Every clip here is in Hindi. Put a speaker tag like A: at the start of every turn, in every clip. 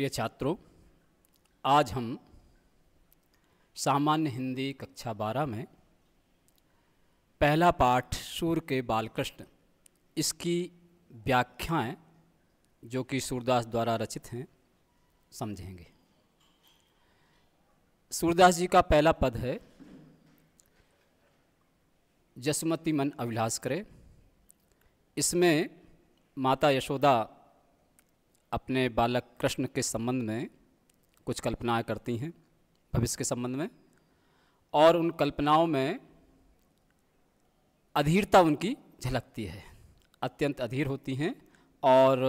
A: प्रिय छात्रों आज हम सामान्य हिंदी कक्षा बारह में पहला पाठ सूर्य के बालकृष्ण इसकी व्याख्याएं जो कि सूरदास द्वारा रचित हैं समझेंगे सूरदास जी का पहला पद है जसमती मन अभिलाष करे इसमें माता यशोदा अपने बालक कृष्ण के संबंध में कुछ कल्पनाएं करती हैं भविष्य के संबंध में और उन कल्पनाओं में अधीरता उनकी झलकती है अत्यंत अधीर होती हैं और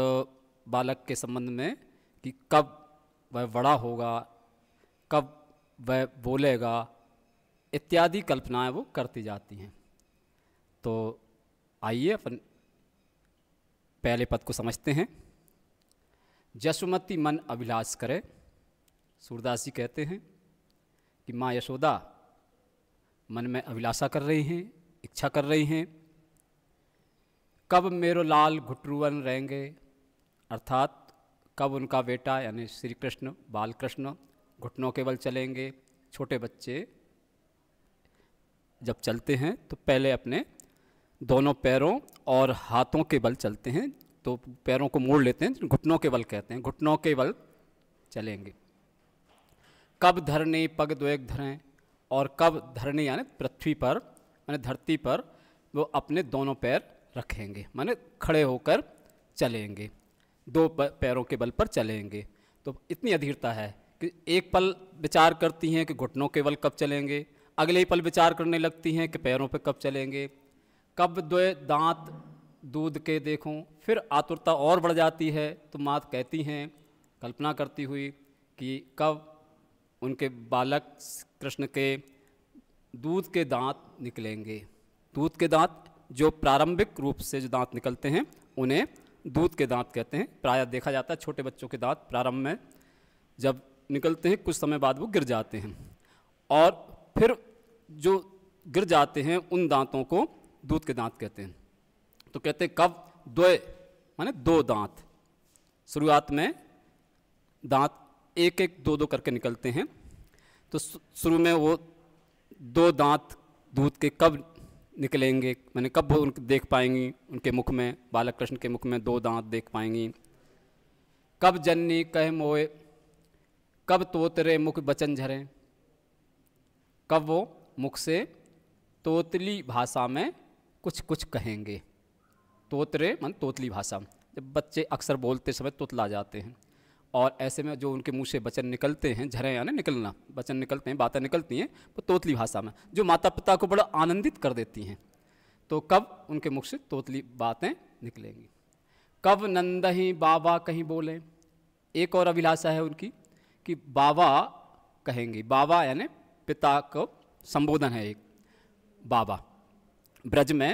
A: बालक के संबंध में कि कब वह बड़ा होगा कब वह बोलेगा इत्यादि कल्पनाएं वो करती जाती हैं तो आइए अपन पहले पद को समझते हैं जसुमती मन अभिलाष करे सूरदास जी कहते हैं कि माँ यशोदा मन में अभिलाषा कर रही हैं इच्छा कर रही हैं कब मेरो लाल घुटरुवन रहेंगे अर्थात कब उनका बेटा यानी श्री कृष्ण बाल कृष्ण घुटनों के बल चलेंगे छोटे बच्चे जब चलते हैं तो पहले अपने दोनों पैरों और हाथों के बल चलते हैं तो पैरों को मोड़ लेते हैं घुटनों के बल कहते हैं घुटनों के बल चलेंगे कब धरने पग द्वैग धरें और कब धरने यानी पृथ्वी पर माने धरती पर वो अपने दोनों पैर रखेंगे माने खड़े होकर चलेंगे दो पैरों के बल पर चलेंगे तो इतनी अधीरता है कि एक पल विचार करती हैं कि घुटनों के बल कब चलेंगे अगले पल विचार करने लगती हैं कि पैरों पर कब चलेंगे कब द्वय दांत दूध के देखूं फिर आतुरता और बढ़ जाती है तो मात कहती हैं कल्पना करती हुई कि कब उनके बालक कृष्ण के दूध के दांत निकलेंगे दूध के दांत जो प्रारंभिक रूप से जो दांत निकलते हैं उन्हें दूध के दांत कहते हैं प्रायः देखा जाता है छोटे बच्चों के दांत प्रारंभ में जब निकलते हैं कुछ समय बाद वो गिर जाते हैं और फिर जो गिर जाते हैं उन दांतों को दूध के दांत कहते हैं तो कहते कव दो माने दो दांत शुरुआत में दांत एक एक दो दो करके निकलते हैं तो शुरू में वो दो दांत दूध के कब निकलेंगे मैंने कब उन देख पाएंगी उनके मुख में बालक कृष्ण के मुख में दो दांत देख पाएंगी कब जन्नी कह मोए कब तोतरे मुख बचन झरे कब वो मुख से तोतली भाषा में कुछ कुछ कहेंगे तोतरे मन तोतली भाषा जब बच्चे अक्सर बोलते समय तोतला जाते हैं और ऐसे में जो उनके मुंह से वचन निकलते हैं झरे यानी निकलना वचन निकलते हैं बातें निकलती हैं वो तोतली भाषा में जो माता पिता को बड़ा आनंदित कर देती हैं तो कब उनके मुख से तोतली बातें निकलेंगी कब नंदही बाबा कहीं बोलें एक और अभिलाषा है उनकी कि बाबा कहेंगे बाबा यानी पिता को संबोधन है एक बाबा ब्रज में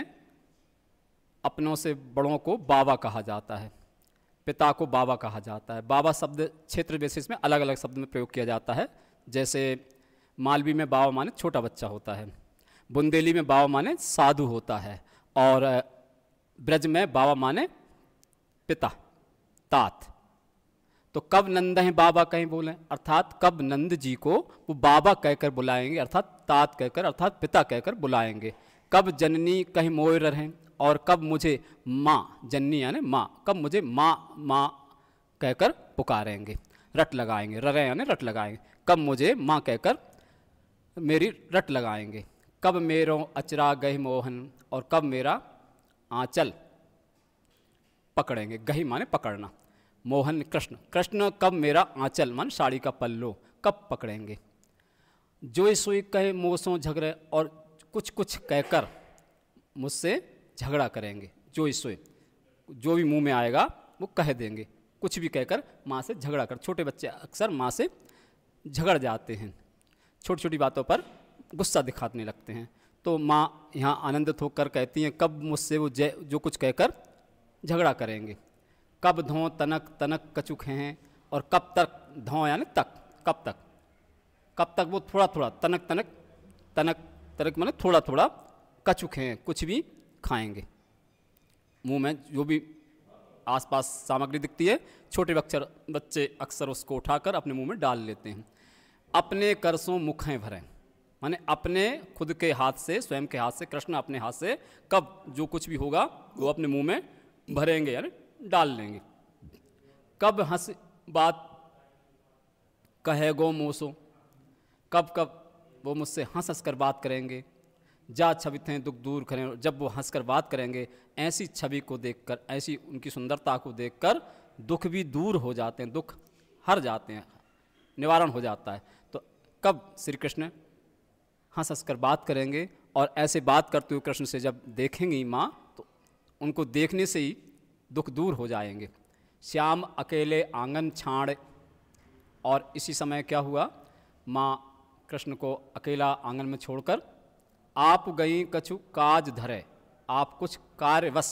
A: अपनों से बड़ों को बाबा कहा जाता है पिता को बाबा कहा जाता है बाबा शब्द क्षेत्र बेसिस में अलग अलग शब्द में प्रयोग किया जाता है जैसे मालवी में बाबा माने छोटा बच्चा होता है बुंदेली में बाबा माने साधु होता है और ब्रज में बाबा माने पिता तात तो कब नंद हैं बाबा कहीं बोले अर्थात कब नंद जी को वो बाबा कहकर बुलाएंगे अर्थात तात कहकर अर्थात पिता कहकर बुलाएंगे कब जननी कहीं मोयर रहें और कब मुझे माँ जन्नी यानी माँ कब मुझे माँ माँ कहकर पुकारेंगे रट लगाएंगे ररे यानी रट लगाएंगे कब मुझे माँ कहकर मेरी रट लगाएंगे कब मेरो अचरा गह मोहन और कब मेरा आंचल पकड़ेंगे गही माने पकड़ना मोहन कृष्ण कृष्ण कब मेरा आंचल मन साड़ी का पल्लो कब पकड़ेंगे जो सुई कहे मोसों झगड़े और कुछ कुछ कहकर मुझसे झगड़ा करेंगे जो इससे जो भी मुंह में आएगा वो कह देंगे कुछ भी कहकर माँ से झगड़ा कर छोटे बच्चे अक्सर माँ से झगड़ जाते हैं छोटी छोटी बातों पर गुस्सा दिखाने लगते हैं तो माँ यहाँ आनंदित होकर कहती हैं कब मुझसे वो जय जो कुछ कहकर झगड़ा करेंगे कब धों तनक तनक कचुक हैं और कब तक धों यानी तक कब तक कब तक वो थोड़ा थोड़ा तनक तनक तनक तनक मैंने थोड़ा थोड़ा कचुक हैं कुछ भी खाएंगे मुंह में जो भी आसपास सामग्री दिखती है छोटे अक्षर बच्चे अक्सर उसको उठाकर अपने मुंह में डाल लेते हैं अपने करसों मुखें भरें माने अपने खुद के हाथ से स्वयं के हाथ से कृष्ण अपने हाथ से कब जो कुछ भी होगा वो अपने मुंह में भरेंगे यानी डाल लेंगे कब हंस बात कहे गो मोसो कब कब वो मुझसे हंस हंस कर बात करेंगे जा छवि थे दुख दूर करें जब वो हंसकर बात करेंगे ऐसी छवि को देखकर ऐसी उनकी सुंदरता को देखकर दुख भी दूर हो जाते हैं दुख हर जाते हैं निवारण हो जाता है तो कब श्री कृष्ण हंस हंस कर बात करेंगे और ऐसे बात करते हुए कृष्ण से जब देखेंगी माँ तो उनको देखने से ही दुख दूर हो जाएंगे श्याम अकेले आंगन छाण और इसी समय क्या हुआ माँ कृष्ण को अकेला आंगन में छोड़कर आप गई कछु काज धरे आप कुछ कार्यवश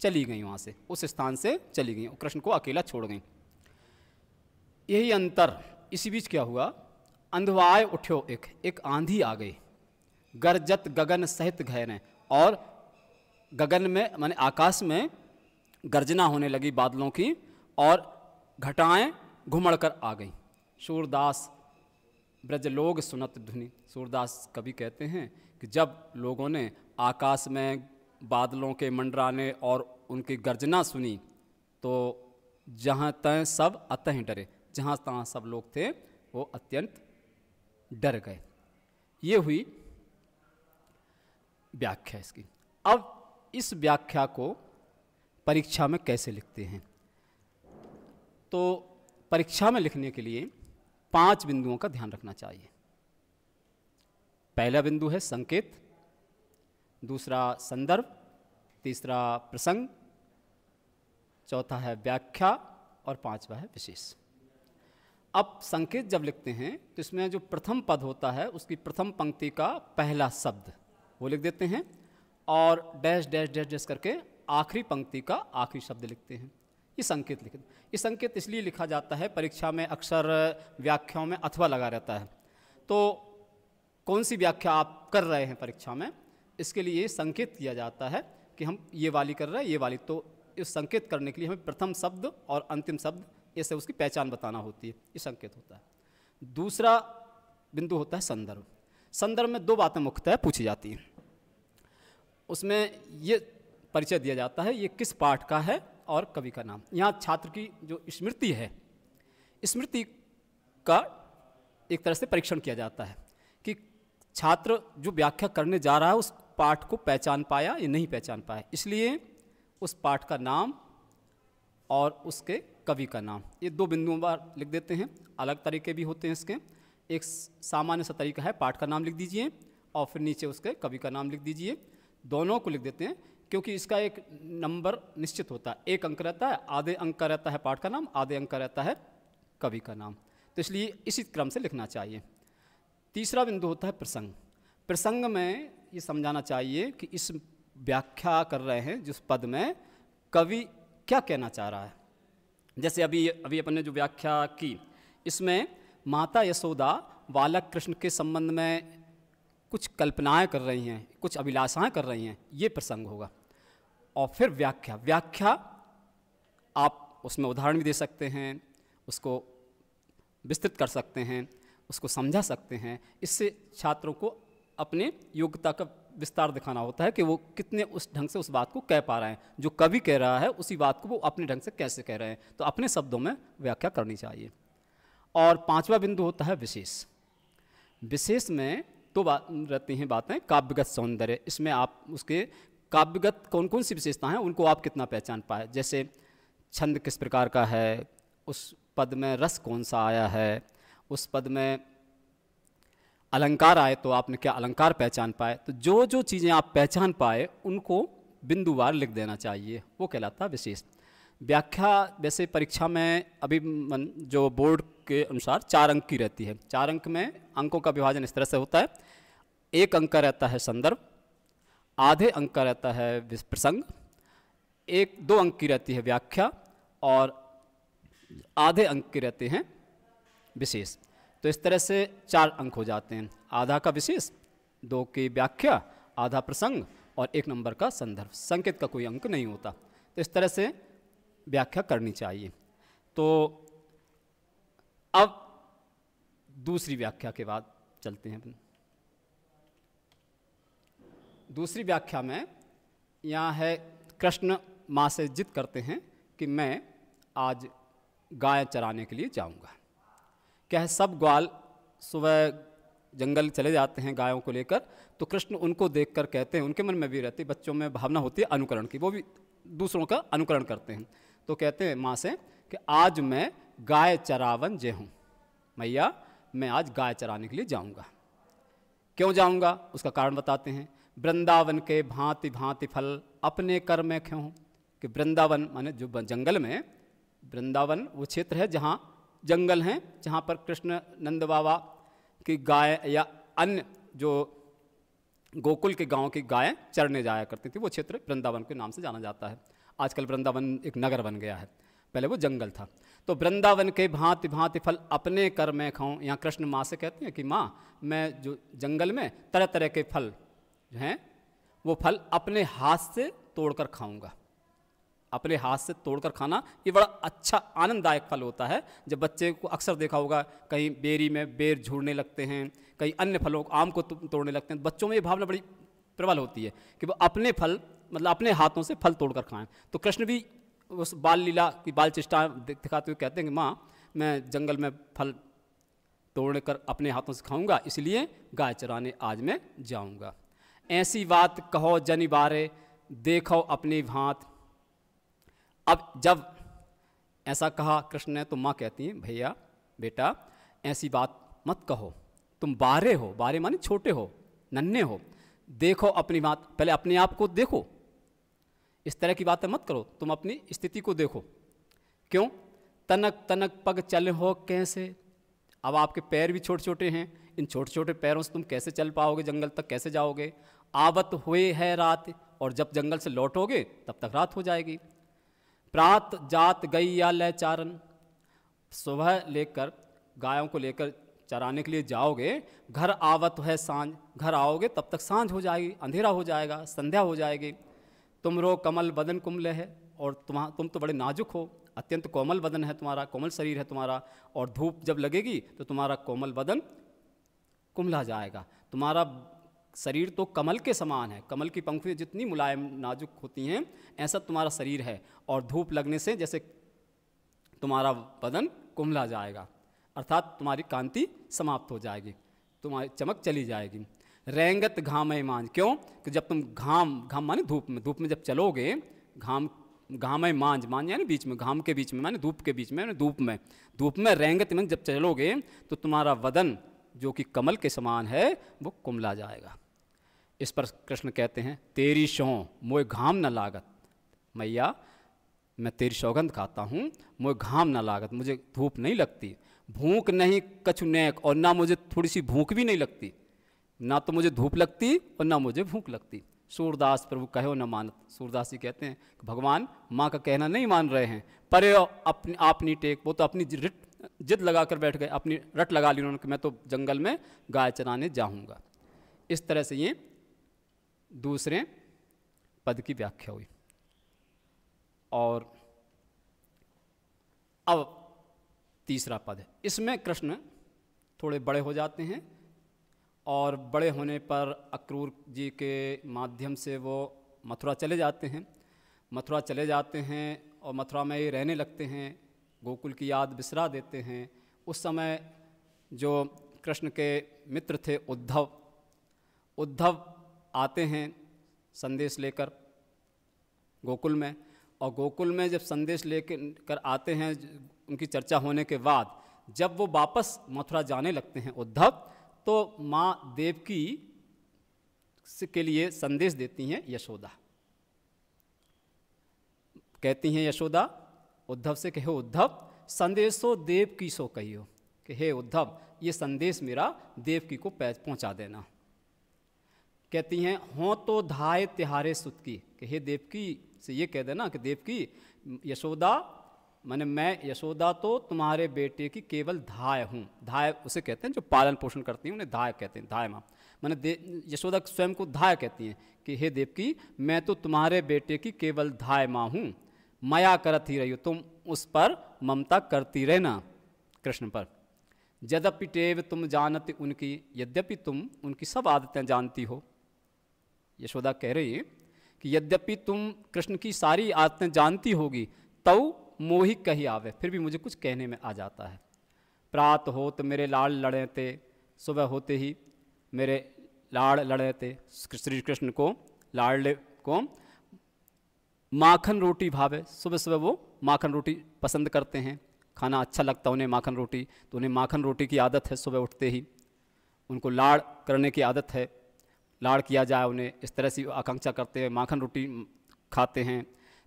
A: चली गई वहाँ से उस स्थान से चली गई कृष्ण को अकेला छोड़ गई यही अंतर इसी बीच क्या हुआ अंधवाय उठ्यो एक एक आंधी आ गई गरजत गगन सहित घेरे और गगन में माने आकाश में गर्जना होने लगी बादलों की और घटाएं घुमड़ कर आ गई सूरदास ब्रजलोग सुनत ध्वनि सूरदास कवि कहते हैं कि जब लोगों ने आकाश में बादलों के मंडराने और उनकी गर्जना सुनी तो जहाँ तय सब अतः डरे जहाँ तहाँ सब लोग थे वो अत्यंत डर गए ये हुई व्याख्या इसकी अब इस व्याख्या को परीक्षा में कैसे लिखते हैं तो परीक्षा में लिखने के लिए पांच बिंदुओं का ध्यान रखना चाहिए पहला बिंदु है संकेत दूसरा संदर्भ तीसरा प्रसंग चौथा है व्याख्या और पांचवा है विशेष अब संकेत जब लिखते हैं तो इसमें जो प्रथम पद होता है उसकी प्रथम पंक्ति का पहला शब्द वो लिख देते हैं और डैश डैश डैश डैश करके आखिरी पंक्ति का आखिरी शब्द लिखते हैं ये संकेत लिख ये संकेत इसलिए लिखा जाता है परीक्षा में अक्सर व्याख्याओं में अथवा लगा रहता है तो कौन सी व्याख्या आप कर रहे हैं परीक्षा में इसके लिए ये संकेत किया जाता है कि हम ये वाली कर रहे हैं ये वाली तो इस संकेत करने के लिए हमें प्रथम शब्द और अंतिम शब्द ऐसे उसकी पहचान बताना होती है ये संकेत होता है दूसरा बिंदु होता है संदर्भ संदर्भ में दो बातें मुख्यतः पूछी जाती हैं उसमें ये परिचय दिया जाता है ये किस पाठ का है और कवि का नाम यहाँ छात्र की जो स्मृति है स्मृति का एक तरह से परीक्षण किया जाता है कि छात्र जो व्याख्या करने जा रहा है उस पाठ को पहचान पाया या नहीं पहचान पाया इसलिए उस पाठ का नाम और उसके कवि का नाम ये दो बिंदुओं पर लिख देते हैं अलग तरीके भी होते हैं इसके एक सामान्य सा तरीका है पाठ का नाम लिख दीजिए और फिर नीचे उसके कवि का नाम लिख दीजिए दोनों को लिख देते हैं क्योंकि इसका एक नंबर निश्चित होता है एक अंक रहता है आधे अंक का रहता है पाठ का नाम आधे अंक का रहता है कवि का नाम तो इसलिए इसी क्रम से लिखना चाहिए तीसरा बिंदु होता है प्रसंग प्रसंग में ये समझाना चाहिए कि इस व्याख्या कर रहे हैं जिस पद में कवि क्या कहना चाह रहा है जैसे अभी अभी अपन ने जो व्याख्या की इसमें माता यशोदा बालक कृष्ण के संबंध में कुछ कल्पनाएं कर रही हैं कुछ अभिलाषाएं कर रही हैं ये प्रसंग होगा और फिर व्याख्या व्याख्या आप उसमें उदाहरण भी दे सकते हैं उसको विस्तृत कर सकते हैं उसको समझा सकते हैं इससे छात्रों को अपने योग्यता का विस्तार दिखाना होता है कि वो कितने उस ढंग से उस बात को कह पा रहे हैं जो कवि कह रहा है उसी बात को वो अपने ढंग से कैसे कह रहे हैं तो अपने शब्दों में व्याख्या करनी चाहिए और पांचवा बिंदु होता है विशेष विशेष में तो बात रहती हैं बातें काव्यगत सौंदर्य इसमें आप उसके काव्यगत कौन कौन सी विशेषता हैं उनको आप कितना पहचान पाए जैसे छंद किस प्रकार का है उस पद में रस कौन सा आया है उस पद में अलंकार आए तो आपने क्या अलंकार पहचान पाए तो जो जो चीज़ें आप पहचान पाए उनको बिंदुवार लिख देना चाहिए वो कहलाता विशेष व्याख्या वैसे परीक्षा में अभी जो बोर्ड के अनुसार चार अंक की रहती है चार अंक में अंकों का विभाजन इस तरह से होता है एक अंक का रहता है संदर्भ आधे अंक का रहता है प्रसंग एक दो अंक की रहती है व्याख्या और आधे अंक के रहते हैं विशेष तो इस तरह से चार अंक हो जाते हैं आधा का विशेष दो की व्याख्या आधा प्रसंग और एक नंबर का संदर्भ संकेत का कोई अंक नहीं होता तो इस तरह से व्याख्या करनी चाहिए तो अब दूसरी व्याख्या के बाद चलते हैं दूसरी व्याख्या में यहाँ है कृष्ण माँ से जिद करते हैं कि मैं आज गाय चराने के लिए जाऊँगा क्या है सब ग्वाल सुबह जंगल चले जाते हैं गायों को लेकर तो कृष्ण उनको देखकर कहते हैं उनके मन में भी रहती बच्चों में भावना होती है अनुकरण की वो भी दूसरों का अनुकरण करते हैं तो कहते हैं माँ से कि आज मैं गाय चरावन जय हूँ मैया मैं आज गाय चराने के लिए जाऊँगा क्यों जाऊँगा उसका कारण बताते हैं वृंदावन के भांति भांति फल अपने कर में क्यों कि वृंदावन माने जो जंगल में वृंदावन वो क्षेत्र है जहाँ जंगल हैं जहाँ पर कृष्ण नंद बाबा की गाय या अन्य जो गोकुल के गांव की गायें चरने जाया करती थी वो क्षेत्र वृंदावन के नाम से जाना जाता है आजकल वृंदावन एक नगर बन गया है पहले वो जंगल था तो वृंदावन के भांति भांति फल अपने कर में खाऊं यहाँ कृष्ण माँ से कहती हैं कि माँ मैं जो जंगल में तरह तरह के फल जो हैं वो फल अपने हाथ से तोड़कर खाऊंगा अपने हाथ से तोड़कर खाना ये बड़ा अच्छा आनंददायक फल होता है जब बच्चे को अक्सर देखा होगा कहीं बेरी में बेर झूड़ने लगते हैं कहीं अन्य फलों को आम को तोड़ने लगते हैं बच्चों में ये भावना बड़ी प्रबल होती है कि वो अपने फल मतलब अपने हाथों से फल तोड़कर खाएं तो कृष्ण भी उस बाल लीला की बाल चेष्टा दिखाते हुए कहते हैं कि माँ मैं जंगल में फल तोड़ कर अपने हाथों से खाऊंगा इसलिए गाय चराने आज मैं जाऊंगा ऐसी बात कहो बारे देखो अपनी भांत अब जब ऐसा कहा कृष्ण ने तो माँ कहती हैं भैया बेटा ऐसी बात मत कहो तुम बारे हो बारे माने छोटे हो नन्हे हो देखो अपनी बात पहले अपने आप को देखो इस तरह की बातें मत करो तुम अपनी स्थिति को देखो क्यों तनक तनक पग चल हो कैसे अब आपके पैर भी छोटे छोटे हैं इन छोटे छोटे पैरों से तुम कैसे चल पाओगे जंगल तक कैसे जाओगे आवत हुए है रात और जब जंगल से लौटोगे तब तक रात हो जाएगी प्रात जात गई या ले चारण सुबह लेकर गायों को लेकर चराने के लिए जाओगे घर आवत है सांझ घर आओगे तब तक सांझ हो जाएगी अंधेरा हो जाएगा संध्या हो जाएगी तुम रो कमल बदन कुमल है और तुम्हारा तुम तो बड़े नाजुक हो अत्यंत कोमल बदन है तुम्हारा कोमल शरीर है तुम्हारा और धूप जब लगेगी तो तुम्हारा कोमल बदन कुमला जाएगा तुम्हारा शरीर तो कमल के समान है कमल की पंखुड़ियाँ जितनी मुलायम नाजुक होती हैं ऐसा तुम्हारा शरीर है और धूप लगने से जैसे तुम्हारा बदन कुमला जाएगा अर्थात तुम्हारी कांति समाप्त हो जाएगी तुम्हारी चमक चली जाएगी रेंगत घाम मान क्यों कि जब तुम घाम घाम माने धूप में धूप में जब चलोगे घाम घामय मांझ मान यानी बीच में घाम के बीच में माने धूप के बीच में धूप में धूप में रेंगत मन जब चलोगे तो तुम्हारा वदन जो कि कमल के समान है वो कुमला जाएगा इस पर कृष्ण कहते हैं तेरी शो मोय घाम न लागत मैया मैं तेरी सौगंध खाता हूँ मोय घाम न लागत मुझे धूप नहीं लगती भूख नहीं नेक और ना मुझे थोड़ी सी भूख भी नहीं लगती ना तो मुझे धूप लगती और ना मुझे भूख लगती सूरदास प्रभु कहो न मानत सूरदास जी कहते हैं भगवान माँ का कहना नहीं मान रहे हैं परे अपने आपनी टेक वो तो अपनी रिट जिद लगा कर बैठ गए अपनी रट लगा ली उन्होंने कि मैं तो जंगल में गाय चराने जाऊँगा इस तरह से ये दूसरे पद की व्याख्या हुई और अब तीसरा पद है इसमें कृष्ण थोड़े बड़े हो जाते हैं और बड़े होने पर अक्रूर जी के माध्यम से वो मथुरा चले जाते हैं मथुरा चले जाते हैं और मथुरा में ही रहने लगते हैं गोकुल की याद बिसरा देते हैं उस समय जो कृष्ण के मित्र थे उद्धव उद्धव आते हैं संदेश लेकर गोकुल में और गोकुल में जब संदेश लेकर आते हैं उनकी चर्चा होने के बाद जब वो वापस मथुरा जाने लगते हैं उद्धव तो माँ देवकी के लिए संदेश देती हैं यशोदा कहती हैं यशोदा उद्धव से कहे उद्धव संदेशो देव की सो कहियो कि हे उद्धव ये संदेश मेरा देव की को पहुंचा देना कहती हैं हों तो धाय तिहारे सुत की कि हे देवकी से ये कह देना कि देवकी यशोदा मैंने मैं यशोदा तो तुम्हारे बेटे की केवल धाय हूँ धाय उसे कहते हैं जो पालन पोषण करती हैं उन्हें धाय कहते हैं धाय माँ मैंने दे यशोदा स्वयं को धाय कहती हैं कि हे देवकी मैं तो तुम्हारे बेटे की केवल धाय माँ हूँ माया करत ही रही हो तुम उस पर ममता करती रहना कृष्ण पर यद्यपि टेव तुम जानते उनकी यद्यपि तुम उनकी सब आदतें जानती हो यशोदा कह रही है कि यद्यपि तुम कृष्ण की सारी आदतें जानती होगी तव मोही कही आवे फिर भी मुझे कुछ कहने में आ जाता है प्रात हो तो मेरे लाड़ लड़े थे सुबह होते ही मेरे लाड़ लड़े थे श्री कृष्ण को लाड़ को माखन रोटी भावे सुबह सुबह वो माखन रोटी पसंद करते हैं खाना अच्छा लगता उन्हें माखन रोटी तो उन्हें माखन रोटी की आदत है सुबह उठते ही उनको लाड़ करने की आदत है लाड़ किया जाए उन्हें इस तरह से आकांक्षा करते हैं माखन रोटी खाते हैं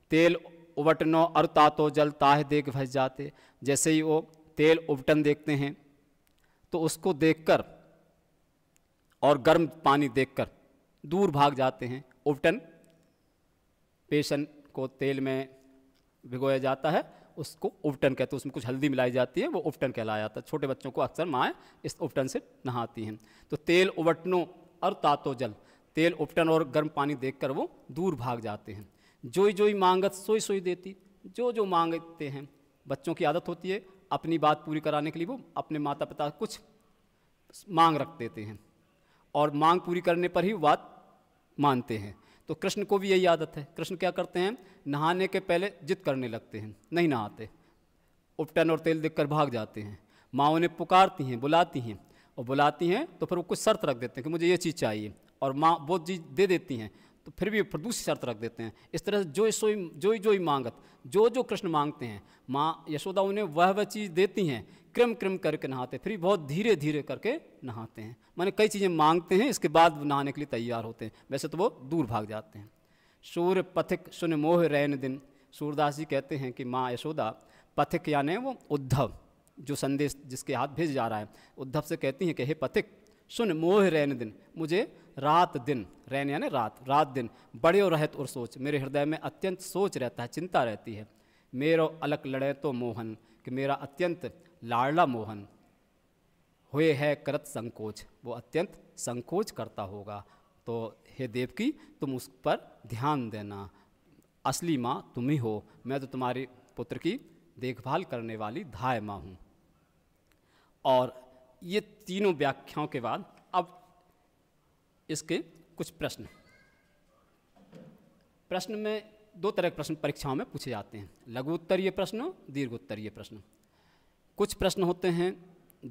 A: तेल उबटनो तो जल ताह देख भस जाते जैसे ही वो तेल उबटन देखते हैं तो उसको देखकर और गर्म पानी देखकर दूर भाग जाते हैं उबटन पेशन को तेल में भिगोया जाता है उसको उपटन कहते हैं उसमें कुछ हल्दी मिलाई जाती है वो उपटन कहलाया जाता है छोटे बच्चों को अक्सर माएँ इस उपटन से नहाती हैं तो तेल उबटनो और तातो जल तेल उपटन और गर्म पानी देखकर वो दूर भाग जाते हैं जोई जोई मांगत सोई सोई देती जो जो मांगते हैं बच्चों की आदत होती है अपनी बात पूरी कराने के लिए वो अपने माता पिता कुछ मांग रख देते हैं और मांग पूरी करने पर ही बात मानते हैं तो कृष्ण को भी यही आदत है कृष्ण क्या करते हैं नहाने के पहले जिद करने लगते हैं नहीं नहाते उपटन और तेल देखकर भाग जाते हैं माँ उन्हें पुकारती हैं बुलाती हैं और बुलाती हैं तो फिर वो कुछ शर्त रख देते हैं कि मुझे ये चीज़ चाहिए और माँ वो चीज़ दे देती हैं तो फिर भी दूसरी शर्त रख देते हैं इस तरह से जो सोई जो जो ही मांगत जो जो कृष्ण मांगते हैं माँ यशोदा उन्हें वह वह चीज़ देती हैं क्रम क्रम करके नहाते फिर भी बहुत धीरे धीरे करके नहाते हैं माने कई चीज़ें मांगते हैं इसके बाद नहाने के लिए तैयार होते हैं वैसे तो वो दूर भाग जाते हैं सूर्य पथिक सुन मोह रैन दिन सूरदास जी कहते हैं कि माँ यशोदा पथिक यानि वो उद्धव जो संदेश जिसके हाथ भेज जा रहा है उद्धव से कहती हैं कि हे पथिक सुन मोह रैन दिन मुझे रात दिन रैन यानी रात रात दिन बड़े रहत और सोच मेरे हृदय में अत्यंत सोच रहता है चिंता रहती है मेरो अलग लड़े तो मोहन कि मेरा अत्यंत लाड़ला मोहन हुए है करत संकोच वो अत्यंत संकोच करता होगा तो हे देवकी तुम उस पर ध्यान देना असली माँ तुम ही हो मैं तो तुम्हारी पुत्र की देखभाल करने वाली धाय माँ हूँ और ये तीनों व्याख्याओं के बाद अब इसके कुछ प्रश्न प्रश्न में दो तरह के प्रश्न परीक्षाओं में पूछे जाते हैं लघु उत्तरीय प्रश्न दीर्घ उत्तरीय प्रश्न कुछ प्रश्न होते हैं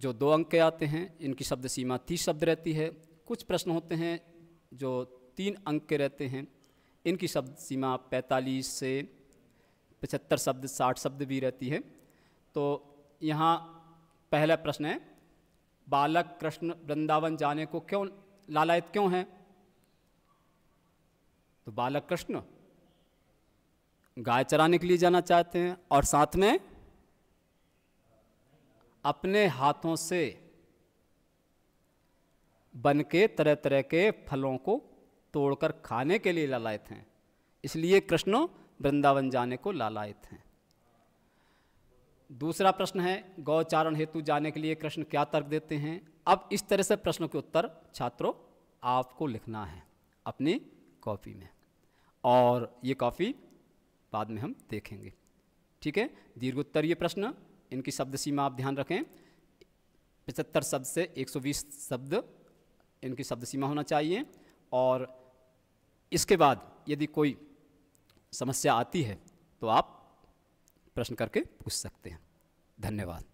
A: जो दो अंक के आते हैं इनकी शब्द सीमा तीस शब्द रहती है कुछ प्रश्न होते हैं जो तीन अंक के रहते हैं इनकी शब्द सीमा पैंतालीस से पचहत्तर शब्द साठ शब्द भी रहती है तो यहाँ पहला प्रश्न है बालक कृष्ण वृंदावन जाने को क्यों लालायत क्यों हैं तो बालक कृष्ण गाय चराने के लिए जाना चाहते हैं और साथ में अपने हाथों से बन के तरह तरह के फलों को तोड़कर खाने के लिए लालायत हैं इसलिए कृष्ण वृंदावन जाने को लालायत हैं दूसरा प्रश्न है गौचारण हेतु जाने के लिए कृष्ण क्या तर्क देते हैं अब इस तरह से प्रश्नों के उत्तर छात्रों आपको लिखना है अपनी कॉपी में और ये कॉपी बाद में हम देखेंगे ठीक है ये प्रश्न इनकी शब्द सीमा आप ध्यान रखें पचहत्तर शब्द से 120 शब्द इनकी शब्द सीमा होना चाहिए और इसके बाद यदि कोई समस्या आती है तो आप प्रश्न करके पूछ सकते हैं धन्यवाद